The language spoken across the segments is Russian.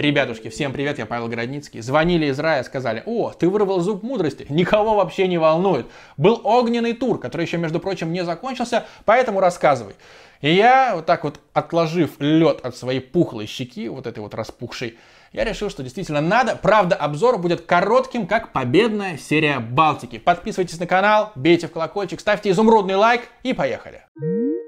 Ребятушки, всем привет, я Павел Городницкий. Звонили из рая, сказали, о, ты вырвал зуб мудрости, никого вообще не волнует. Был огненный тур, который еще, между прочим, не закончился, поэтому рассказывай. И я, вот так вот отложив лед от своей пухлой щеки, вот этой вот распухшей, я решил, что действительно надо. Правда, обзор будет коротким, как победная серия Балтики. Подписывайтесь на канал, бейте в колокольчик, ставьте изумрудный лайк и поехали. Поехали.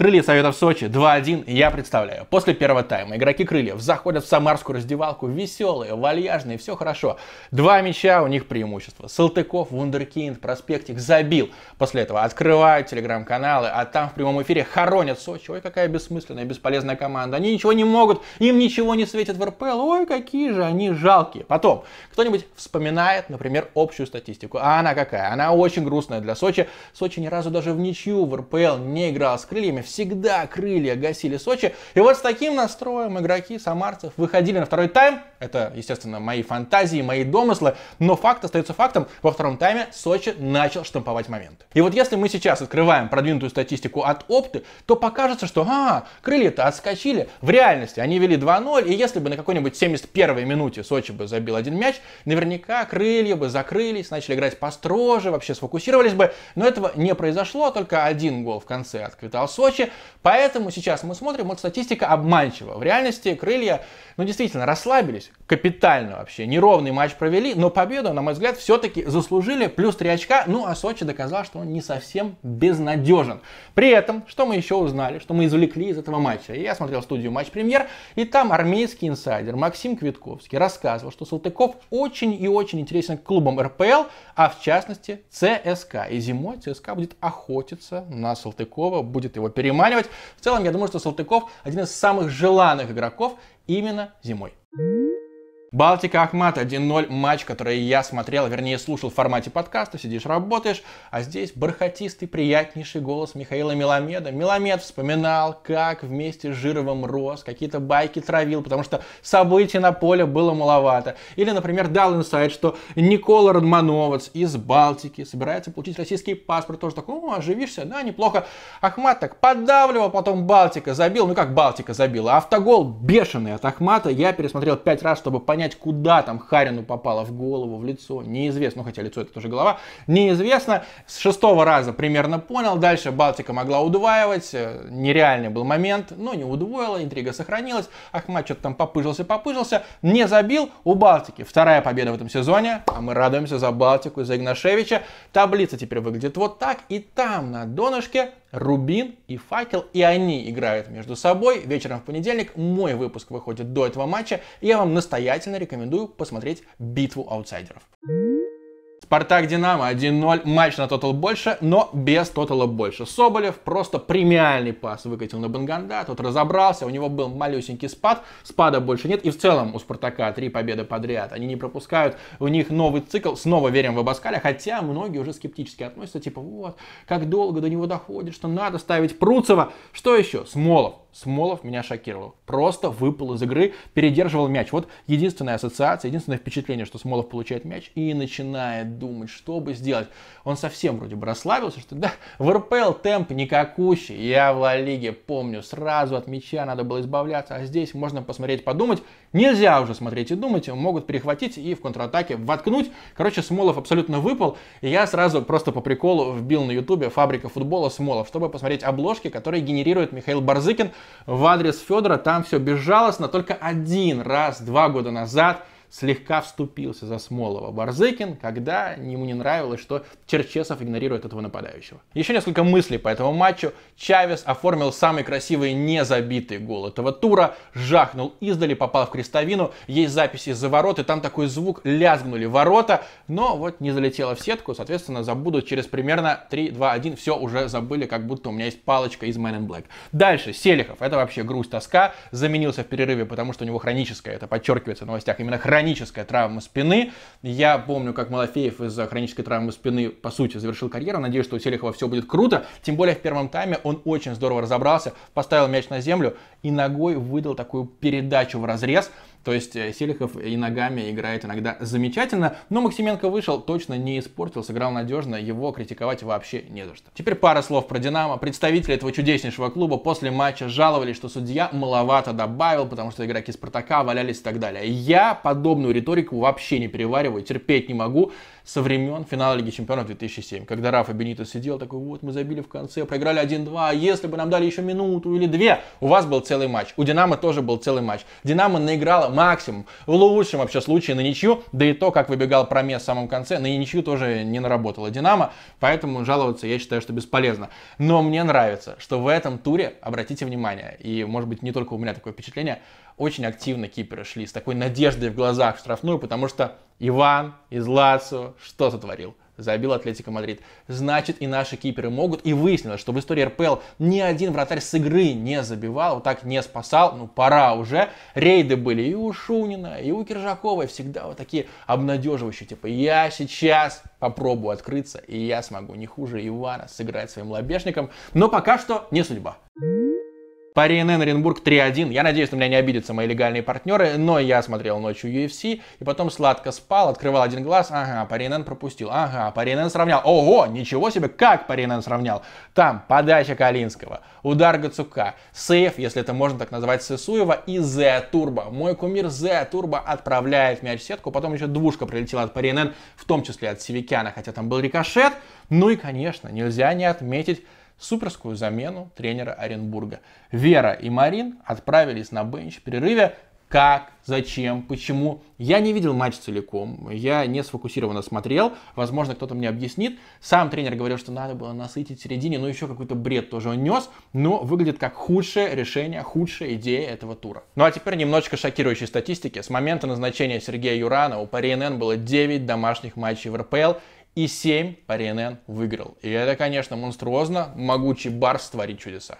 Крылья Советов Сочи 2-1 я представляю. После первого тайма игроки Крыльев заходят в самарскую раздевалку, веселые, вальяжные, все хорошо. Два мяча у них преимущество. Салтыков, Вундеркинд, Проспектик забил. После этого открывают телеграм-каналы, а там в прямом эфире хоронят Сочи. Ой, какая бессмысленная, бесполезная команда. Они ничего не могут, им ничего не светит в РПЛ. Ой, какие же они жалкие. Потом кто-нибудь вспоминает, например, общую статистику. А она какая? Она очень грустная для Сочи. Сочи ни разу даже в ничью в РПЛ не играл с крыльями всегда крылья гасили Сочи. И вот с таким настроем игроки самарцев выходили на второй тайм. Это, естественно, мои фантазии, мои домыслы. Но факт остается фактом. Во втором тайме Сочи начал штамповать момент И вот если мы сейчас открываем продвинутую статистику от опты, то покажется, что а, крылья-то отскочили. В реальности они вели 2-0. И если бы на какой-нибудь 71-й минуте Сочи бы забил один мяч, наверняка крылья бы закрылись, начали играть построже, вообще сфокусировались бы. Но этого не произошло. Только один гол в конце отквитал Сочи прочее. Поэтому сейчас мы смотрим, вот статистика обманчива. В реальности крылья, ну действительно, расслабились капитально вообще. Неровный матч провели, но победу, на мой взгляд, все-таки заслужили. Плюс 3 очка, ну а Сочи доказал, что он не совсем безнадежен. При этом, что мы еще узнали, что мы извлекли из этого матча. Я смотрел студию матч-премьер, и там армейский инсайдер Максим Квитковский рассказывал, что Салтыков очень и очень интересен клубам РПЛ, а в частности ЦСКА. И зимой ЦСКА будет охотиться на Салтыкова, будет его переманивать. В целом, я думаю, что Салтыков один из самых желанных игроков именно зимой. Балтика Ахмат 1-0 матч, который я смотрел, вернее слушал в формате подкаста, сидишь, работаешь, а здесь бархатистый, приятнейший голос Михаила Меломеда. Меломед вспоминал, как вместе с Жировым рос, какие-то байки травил, потому что событий на поле было маловато. Или, например, дал инсайт, что Никола Радмановец из Балтики собирается получить российский паспорт, тоже такой, о, оживишься, да, неплохо. Ахмат так поддавливал, потом Балтика забил, ну как Балтика забила, автогол бешеный от Ахмата, я пересмотрел пять раз, чтобы понять, понять, куда там Харину попало в голову, в лицо, неизвестно. Ну, хотя лицо это тоже голова, неизвестно. С шестого раза примерно понял. Дальше Балтика могла удваивать. Э, нереальный был момент, но не удвоила, интрига сохранилась. Ахмат что-то там попыжился, попыжился, не забил. У Балтики вторая победа в этом сезоне, а мы радуемся за Балтику и за Игнашевича. Таблица теперь выглядит вот так, и там на донышке Рубин и Факел, и они играют между собой. Вечером в понедельник мой выпуск выходит до этого матча, и я вам настоятельно рекомендую посмотреть битву аутсайдеров. Спартак Динамо 1-0, матч на тотал больше, но без тотала больше. Соболев просто премиальный пас выкатил на Банганда, тот разобрался, у него был малюсенький спад, спада больше нет. И в целом у Спартака три победы подряд, они не пропускают, у них новый цикл, снова верим в Абаскаля, хотя многие уже скептически относятся, типа вот, как долго до него доходит, что надо ставить Пруцева, что еще, Смолов. Смолов меня шокировал. Просто выпал из игры, передерживал мяч. Вот единственная ассоциация, единственное впечатление, что Смолов получает мяч и начинает думать, что бы сделать. Он совсем вроде бы расслабился, что да, в РПЛ темп никакущий. Я в Ла Лиге помню, сразу от мяча надо было избавляться, а здесь можно посмотреть, подумать. Нельзя уже смотреть и думать, могут перехватить и в контратаке воткнуть. Короче, Смолов абсолютно выпал, и я сразу просто по приколу вбил на ютубе «Фабрика футбола Смолов», чтобы посмотреть обложки, которые генерирует Михаил Барзыкин в адрес Федора, там все безжалостно. Только один раз два года назад – слегка вступился за Смолова. Барзыкин, когда ему не нравилось, что Черчесов игнорирует этого нападающего. Еще несколько мыслей по этому матчу. Чавес оформил самый красивый незабитый гол этого тура, жахнул издали, попал в крестовину, есть записи за ворот, и там такой звук, лязгнули ворота, но вот не залетело в сетку, соответственно, забудут через примерно 3, 2, 1, все, уже забыли, как будто у меня есть палочка из Man in Black. Дальше, Селихов, это вообще грусть, тоска, заменился в перерыве, потому что у него хроническая, это подчеркивается в новостях, именно хроническая хроническая травма спины. Я помню, как Малафеев из-за хронической травмы спины, по сути, завершил карьеру. Надеюсь, что у Селихова все будет круто. Тем более в первом тайме он очень здорово разобрался, поставил мяч на землю и ногой выдал такую передачу в разрез – то есть э, Селихов и ногами играет иногда замечательно, но Максименко вышел, точно не испортил, сыграл надежно, его критиковать вообще не за что. Теперь пара слов про «Динамо». Представители этого чудеснейшего клуба после матча жаловались, что судья маловато добавил, потому что игроки «Спартака» валялись и так далее. Я подобную риторику вообще не перевариваю, терпеть не могу со времен финала Лиги Чемпионов 2007, когда Рафа Бенито сидел такой, вот мы забили в конце, проиграли 1-2, а если бы нам дали еще минуту или две, у вас был целый матч, у «Динамо» тоже был целый матч. «Динамо» наиграло максимум. В лучшем вообще случае на ничью, да и то, как выбегал промес в самом конце, на ничью тоже не наработала Динамо, поэтому жаловаться я считаю, что бесполезно. Но мне нравится, что в этом туре, обратите внимание, и может быть не только у меня такое впечатление, очень активно киперы шли с такой надеждой в глазах в штрафную, потому что Иван из лацио что сотворил? забил Атлетико Мадрид. Значит, и наши киперы могут. И выяснилось, что в истории РПЛ ни один вратарь с игры не забивал, вот так не спасал. Ну, пора уже. Рейды были и у Шунина, и у Киржакова. И всегда вот такие обнадеживающие. Типа, я сейчас попробую открыться, и я смогу не хуже Ивана сыграть своим лобешником. Но пока что не судьба. По РНН Оренбург 3-1. Я надеюсь, на меня не обидятся мои легальные партнеры, но я смотрел ночью UFC и потом сладко спал, открывал один глаз. Ага, по РНН пропустил. Ага, по РНН сравнял. Ого, ничего себе, как по РНН сравнял. Там подача Калинского, удар Гацука, сейф, если это можно так назвать, Сысуева и Зе Турбо. Мой кумир Зе Турбо отправляет мяч в сетку, потом еще двушка прилетела от Паринен, в том числе от Севикяна, хотя там был рикошет. Ну и, конечно, нельзя не отметить суперскую замену тренера Оренбурга. Вера и Марин отправились на бенч в перерыве. Как, зачем, почему? Я не видел матч целиком, я не сфокусированно смотрел, возможно, кто-то мне объяснит. Сам тренер говорил, что надо было насытить середине, но еще какой-то бред тоже он нес, но выглядит как худшее решение, худшая идея этого тура. Ну а теперь немножечко шокирующей статистики. С момента назначения Сергея Юрана у Пари НН было 9 домашних матчей в РПЛ, и 7 Паренен выиграл. И это, конечно, монструозно. Могучий Барс творит чудеса.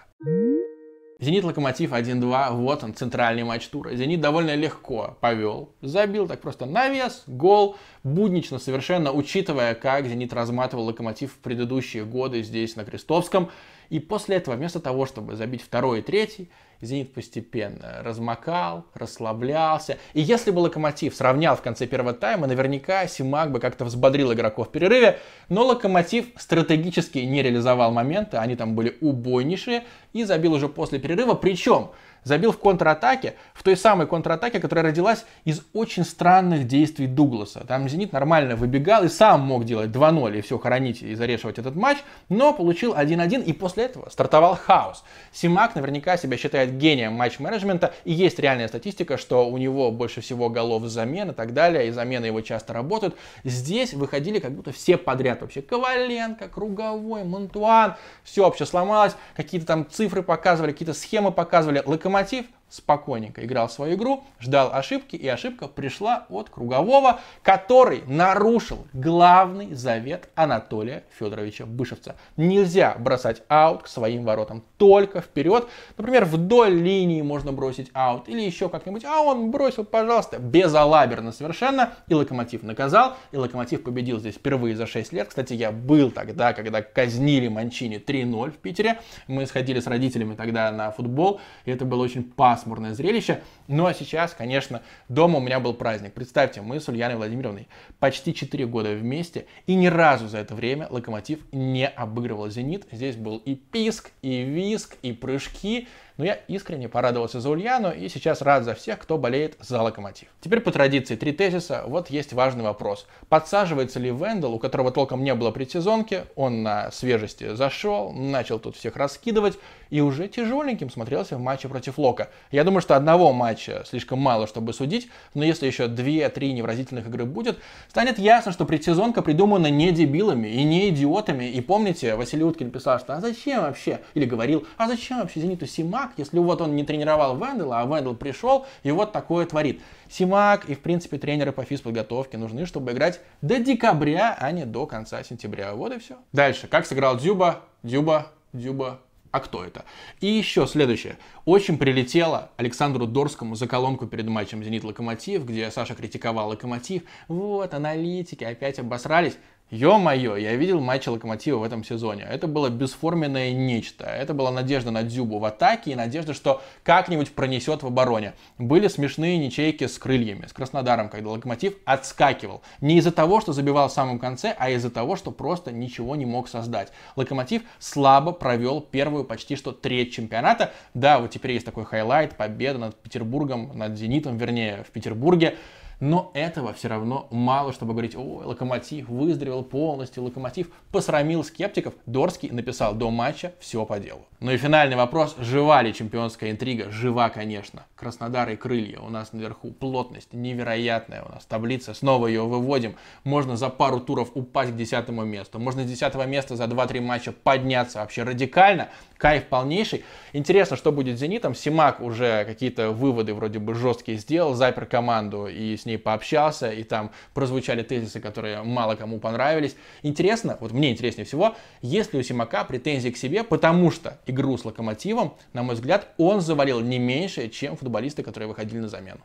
Зенит Локомотив 1-2, вот он, центральный матч тура. Зенит довольно легко повел, забил так просто навес, гол, буднично совершенно, учитывая, как Зенит разматывал Локомотив в предыдущие годы здесь на Крестовском. И после этого, вместо того, чтобы забить второй и третий, Зенит постепенно размокал, расслаблялся. И если бы Локомотив сравнял в конце первого тайма, наверняка Симак бы как-то взбодрил игроков в перерыве. Но Локомотив стратегически не реализовал моменты, они там были убойнейшие, и забил уже после перерыва. Причем Забил в контратаке, в той самой контратаке, которая родилась из очень странных действий Дугласа. Там Зенит нормально выбегал и сам мог делать 2-0 и все хоронить и зарешивать этот матч, но получил 1-1 и после этого стартовал хаос. Симак наверняка себя считает гением матч-менеджмента и есть реальная статистика, что у него больше всего голов замен и так далее, и замены его часто работают. Здесь выходили как будто все подряд вообще. Коваленко, Круговой, Монтуан, все вообще сломалось, какие-то там цифры показывали, какие-то схемы показывали. Локомотив Локомотив спокойненько играл свою игру, ждал ошибки, и ошибка пришла от Кругового, который нарушил главный завет Анатолия Федоровича Бышевца. Нельзя бросать аут к своим воротам, только вперед. Например, вдоль линии можно бросить аут или еще как-нибудь. А он бросил, пожалуйста, безалаберно совершенно, и Локомотив наказал, и Локомотив победил здесь впервые за 6 лет. Кстати, я был тогда, когда казнили Манчини 3-0 в Питере. Мы сходили с родителями тогда на футбол, и это было очень пасно пасмурное зрелище, ну а сейчас, конечно, дома у меня был праздник. Представьте, мы с Ульяной Владимировной почти 4 года вместе, и ни разу за это время Локомотив не обыгрывал «Зенит». Здесь был и писк, и виск, и прыжки. Но я искренне порадовался за Ульяну и сейчас рад за всех, кто болеет за Локомотив. Теперь по традиции три тезиса. Вот есть важный вопрос. Подсаживается ли Вендел, у которого толком не было предсезонки, он на свежести зашел, начал тут всех раскидывать и уже тяжеленьким смотрелся в матче против Лока. Я думаю, что одного матча матча слишком мало, чтобы судить, но если еще 2-3 невразительных игры будет, станет ясно, что предсезонка придумана не дебилами и не идиотами. И помните, Василий Уткин писал, что «А зачем вообще?» или говорил «А зачем вообще Зениту Симак, если вот он не тренировал Вендела, а Вендел пришел и вот такое творит?» Симак и, в принципе, тренеры по физподготовке нужны, чтобы играть до декабря, а не до конца сентября. Вот и все. Дальше. Как сыграл Дзюба? Дзюба, Дзюба, а кто это? И еще следующее. Очень прилетело Александру Дорскому за колонку перед матчем «Зенит-Локомотив», где Саша критиковал «Локомотив». Вот, аналитики опять обосрались. Ё-моё, я видел матчи Локомотива в этом сезоне. Это было бесформенное нечто. Это была надежда на Дзюбу в атаке и надежда, что как-нибудь пронесет в обороне. Были смешные ничейки с крыльями, с Краснодаром, когда Локомотив отскакивал. Не из-за того, что забивал в самом конце, а из-за того, что просто ничего не мог создать. Локомотив слабо провел первую почти что треть чемпионата. Да, вот теперь есть такой хайлайт, победа над Петербургом, над Зенитом, вернее, в Петербурге. Но этого все равно мало, чтобы говорить, ой, Локомотив выздоровел полностью, Локомотив посрамил скептиков. Дорский написал до матча все по делу. Ну и финальный вопрос, жива ли чемпионская интрига? Жива, конечно. Краснодар и Крылья у нас наверху, плотность невероятная у нас, таблица, снова ее выводим. Можно за пару туров упасть к десятому месту, можно с десятого места за 2-3 матча подняться вообще радикально, кайф полнейший. Интересно, что будет с «Зенитом». Симак уже какие-то выводы вроде бы жесткие сделал, запер команду и с ней пообщался, и там прозвучали тезисы, которые мало кому понравились. Интересно, вот мне интереснее всего, есть ли у Симака претензии к себе, потому что игру с «Локомотивом», на мой взгляд, он завалил не меньше, чем футболисты, которые выходили на замену.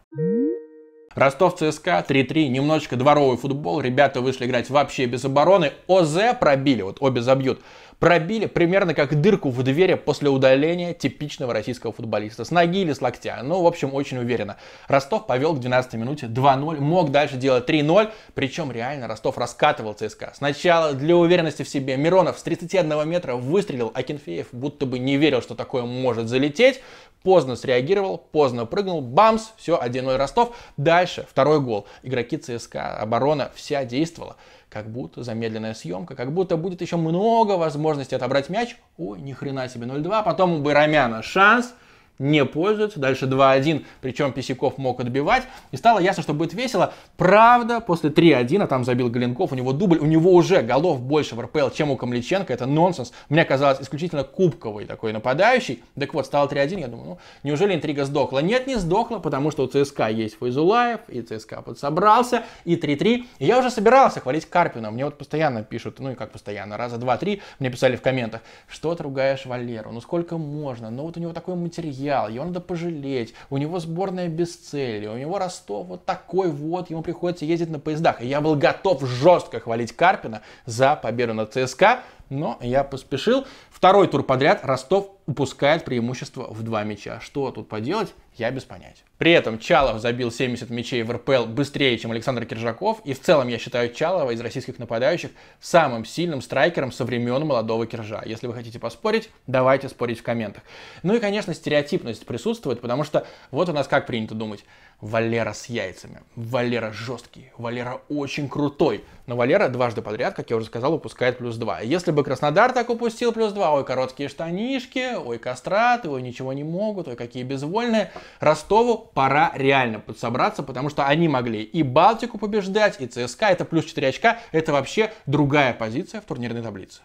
Ростов ЦСКА 3-3, немножечко дворовый футбол, ребята вышли играть вообще без обороны, ОЗ пробили, вот обе забьют пробили примерно как дырку в двери после удаления типичного российского футболиста. С ноги или с локтя. Ну, в общем, очень уверенно. Ростов повел к 12 минуте 2-0, мог дальше делать 3-0, причем реально Ростов раскатывал ЦСКА. Сначала для уверенности в себе Миронов с 31 метра выстрелил, Акинфеев будто бы не верил, что такое может залететь. Поздно среагировал, поздно прыгнул, бамс, все, 1-0 Ростов. Дальше, второй гол. Игроки ЦСКА, оборона вся действовала как будто замедленная съемка, как будто будет еще много возможностей отобрать мяч. Ой, ни хрена себе 0-2, потом у Барамяна шанс – не пользуются. Дальше 2-1, причем Писяков мог отбивать. И стало ясно, что будет весело. Правда, после 3-1, а там забил Голенков, у него дубль, у него уже голов больше в РПЛ, чем у Камличенко. Это нонсенс. Мне казалось, исключительно кубковый такой нападающий. Так вот, стало 3-1, я думаю, ну, неужели интрига сдохла? Нет, не сдохла, потому что у ЦСКА есть Файзулаев, и ЦСКА подсобрался, и 3-3. И я уже собирался хвалить Карпина. Мне вот постоянно пишут, ну и как постоянно, раза два-три, мне писали в комментах, что ты ругаешь Валеру, ну сколько можно, ну вот у него такой материал, материал, его надо пожалеть, у него сборная без цели, у него Ростов вот такой вот, ему приходится ездить на поездах. И я был готов жестко хвалить Карпина за победу на ЦСКА, но я поспешил. Второй тур подряд Ростов упускает преимущество в два мяча. Что тут поделать? Я без понятия. При этом Чалов забил 70 мячей в РПЛ быстрее, чем Александр Киржаков, и в целом я считаю Чалова из российских нападающих самым сильным страйкером со времен молодого Киржа. Если вы хотите поспорить, давайте спорить в комментах. Ну и, конечно, стереотипность присутствует, потому что вот у нас как принято думать. Валера с яйцами. Валера жесткий, Валера очень крутой. Но Валера дважды подряд, как я уже сказал, упускает плюс 2. Если бы Краснодар так упустил плюс 2, ой, короткие штанишки, ой, кастраты, ой, ничего не могут, ой, какие безвольные. Ростову пора реально подсобраться, потому что они могли и Балтику побеждать, и ЦСКА, это плюс 4 очка, это вообще другая позиция в турнирной таблице.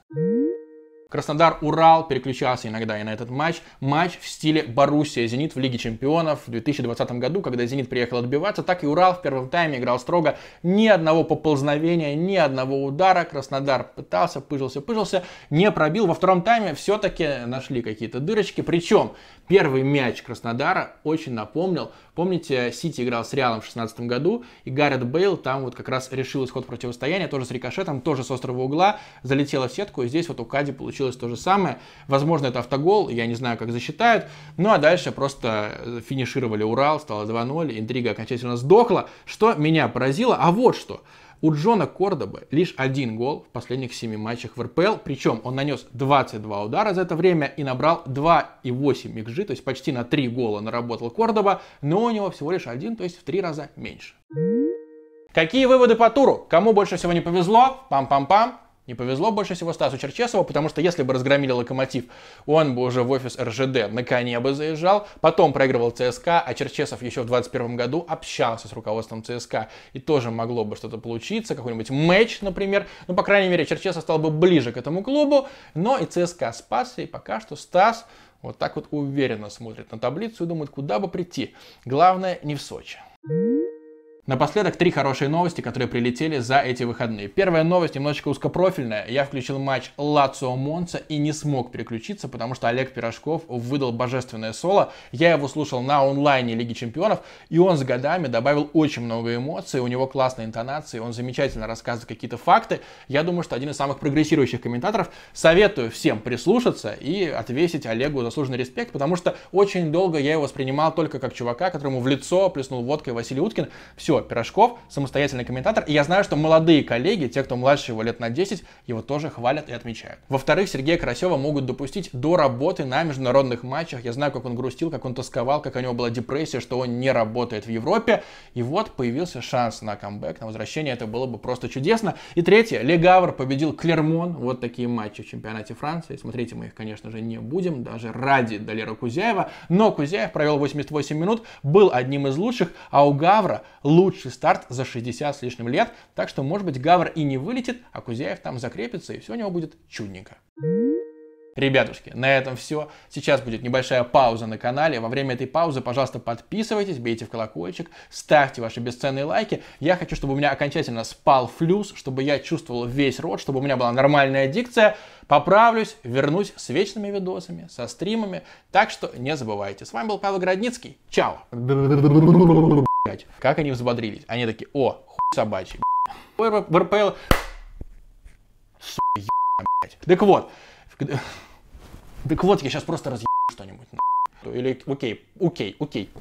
Краснодар Урал переключался иногда и на этот матч. Матч в стиле Боруссия Зенит в Лиге Чемпионов в 2020 году, когда Зенит приехал отбиваться, так и Урал в первом тайме играл строго. Ни одного поползновения, ни одного удара. Краснодар пытался, пыжился, пыжился, не пробил. Во втором тайме все-таки нашли какие-то дырочки. Причем первый мяч Краснодара очень напомнил. Помните, Сити играл с Реалом в 2016 году, и Гаррет Бейл там вот как раз решил исход противостояния, тоже с рикошетом, тоже с острого угла, залетела в сетку, и здесь вот у Кади получил получилось то же самое. Возможно, это автогол, я не знаю, как засчитают. Ну а дальше просто э, финишировали Урал, стало 2-0, интрига окончательно сдохла. Что меня поразило, а вот что. У Джона Кордоба лишь один гол в последних 7 матчах в РПЛ, причем он нанес 22 удара за это время и набрал 2,8 XG, то есть почти на 3 гола наработал Кордоба, но у него всего лишь один, то есть в 3 раза меньше. Какие выводы по туру? Кому больше всего не повезло? Пам-пам-пам. Не повезло больше всего Стасу Черчесову, потому что если бы разгромили локомотив, он бы уже в офис РЖД на коне бы заезжал, потом проигрывал ЦСКА, а Черчесов еще в 21 году общался с руководством ЦСКА. И тоже могло бы что-то получиться, какой-нибудь матч, например. Ну, по крайней мере, Черчесов стал бы ближе к этому клубу, но и ЦСКА спасся, и пока что Стас вот так вот уверенно смотрит на таблицу и думает, куда бы прийти. Главное, не в Сочи. Напоследок три хорошие новости, которые прилетели за эти выходные. Первая новость немножечко узкопрофильная. Я включил матч Лацио Монца и не смог переключиться, потому что Олег Пирожков выдал божественное соло. Я его слушал на онлайне Лиги Чемпионов, и он с годами добавил очень много эмоций. У него классные интонации, он замечательно рассказывает какие-то факты. Я думаю, что один из самых прогрессирующих комментаторов. Советую всем прислушаться и отвесить Олегу заслуженный респект, потому что очень долго я его воспринимал только как чувака, которому в лицо плеснул водкой Василий Уткин. Все все, Пирожков самостоятельный комментатор, и я знаю, что молодые коллеги, те, кто младше его лет на 10, его тоже хвалят и отмечают. Во-вторых, Сергея Карасева могут допустить до работы на международных матчах. Я знаю, как он грустил, как он тосковал, как у него была депрессия, что он не работает в Европе. И вот появился шанс на камбэк, на возвращение. Это было бы просто чудесно. И третье, Легавр победил Клермон. Вот такие матчи в чемпионате Франции. Смотрите, мы их, конечно же, не будем, даже ради Далера Кузяева. Но Кузяев провел 88 минут, был одним из лучших, а у Гавра лучший лучший старт за 60 с лишним лет, так что, может быть, Гавр и не вылетит, а Кузяев там закрепится, и все у него будет чудненько. Ребятушки, на этом все. Сейчас будет небольшая пауза на канале. Во время этой паузы, пожалуйста, подписывайтесь, бейте в колокольчик, ставьте ваши бесценные лайки. Я хочу, чтобы у меня окончательно спал флюс, чтобы я чувствовал весь рот, чтобы у меня была нормальная дикция. Поправлюсь, вернусь с вечными видосами, со стримами. Так что не забывайте. С вами был Павел Городницкий. Чао! блядь. Как они взбодрились? Они такие, о, хуй собачий, В РПЛ... Сука, Так вот. Так вот, я сейчас просто разъебу что-нибудь. Или окей, окей, окей.